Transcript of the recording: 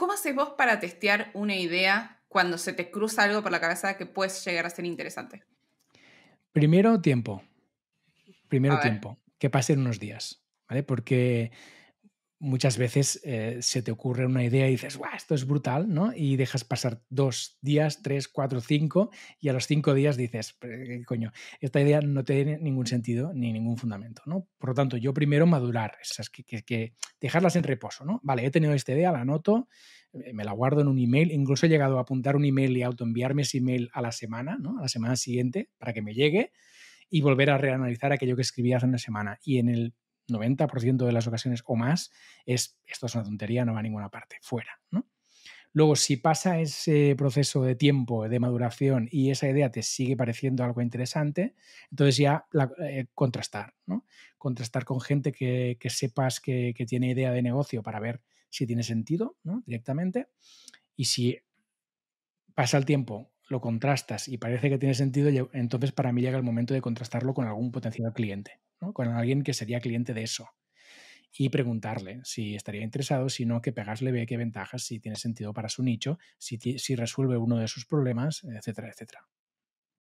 ¿Cómo haces vos para testear una idea cuando se te cruza algo por la cabeza que puedes llegar a ser interesante? Primero tiempo. Primero tiempo. Que pasen unos días, ¿vale? Porque muchas veces eh, se te ocurre una idea y dices, ¡guau, esto es brutal! ¿no? Y dejas pasar dos días, tres, cuatro, cinco, y a los cinco días dices, eh, eh, coño? Esta idea no tiene ningún sentido ni ningún fundamento, ¿no? Por lo tanto, yo primero madurar, esas que, que, que dejarlas en reposo, ¿no? Vale, he tenido esta idea, la anoto, me la guardo en un email, incluso he llegado a apuntar un email y autoenviarme ese email a la semana, ¿no? A la semana siguiente, para que me llegue y volver a reanalizar aquello que escribí hace una semana. Y en el 90% de las ocasiones o más es esto es una tontería, no va a ninguna parte, fuera. Luego, si pasa ese proceso de tiempo, de maduración y esa idea te sigue pareciendo algo interesante, entonces ya eh, contrastar, ¿no? Contrastar con gente que, sepas que, tiene idea de negocio para ver si tiene sentido directamente. Y si pasa el tiempo, lo contrastas y parece que tiene sentido, entonces para mí llega el momento de contrastarlo con algún potencial cliente con alguien que sería cliente de eso y preguntarle si estaría interesado, si no, qué pegas ve, qué ventajas, si tiene sentido para su nicho, si resuelve uno de sus problemas, etcétera, etcétera.